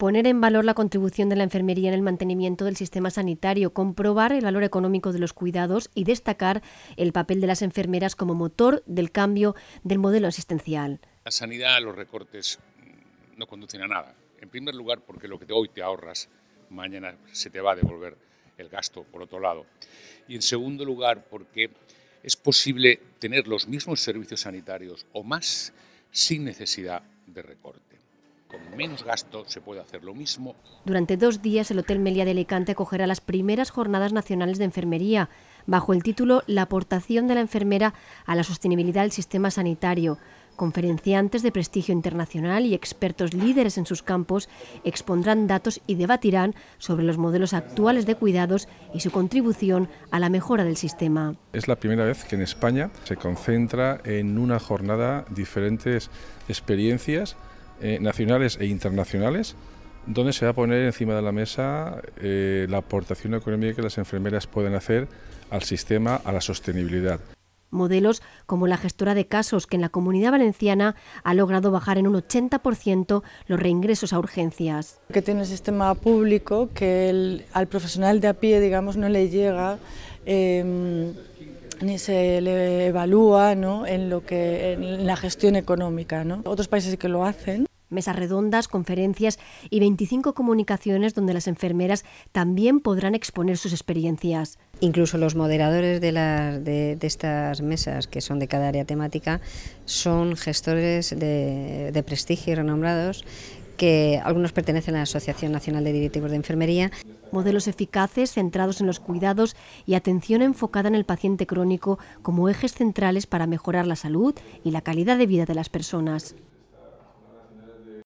poner en valor la contribución de la enfermería en el mantenimiento del sistema sanitario, comprobar el valor económico de los cuidados y destacar el papel de las enfermeras como motor del cambio del modelo asistencial. La sanidad, los recortes mm, no conducen a nada. En primer lugar, porque lo que hoy te ahorras, mañana se te va a devolver el gasto, por otro lado. Y en segundo lugar, porque es posible tener los mismos servicios sanitarios o más sin necesidad de recorte menos gasto se puede hacer lo mismo. Durante dos días, el Hotel Melia de Alicante acogerá las primeras jornadas nacionales de enfermería, bajo el título La aportación de la enfermera a la sostenibilidad del sistema sanitario. Conferenciantes de prestigio internacional y expertos líderes en sus campos expondrán datos y debatirán sobre los modelos actuales de cuidados y su contribución a la mejora del sistema. Es la primera vez que en España se concentra en una jornada diferentes experiencias eh, nacionales e internacionales, donde se va a poner encima de la mesa eh, la aportación económica que las enfermeras pueden hacer al sistema, a la sostenibilidad. Modelos como la gestora de casos que en la comunidad valenciana ha logrado bajar en un 80% los reingresos a urgencias. Que tiene el sistema público que al profesional de a pie digamos, no le llega em, ni se le evalúa ¿no? en, lo que, en la gestión económica. ¿no? Otros países que lo hacen mesas redondas, conferencias y 25 comunicaciones donde las enfermeras también podrán exponer sus experiencias. Incluso los moderadores de, estas mesas, que son de cada área temática, son gestores de, de prestigio y renombrados que algunos pertenecen a la Asociación Nacional de Directivos de Enfermería. Modelos eficaces centrados en los cuidados y atención enfocada en el paciente crónico como ejes centrales para mejorar la salud y la calidad de vida de las personas.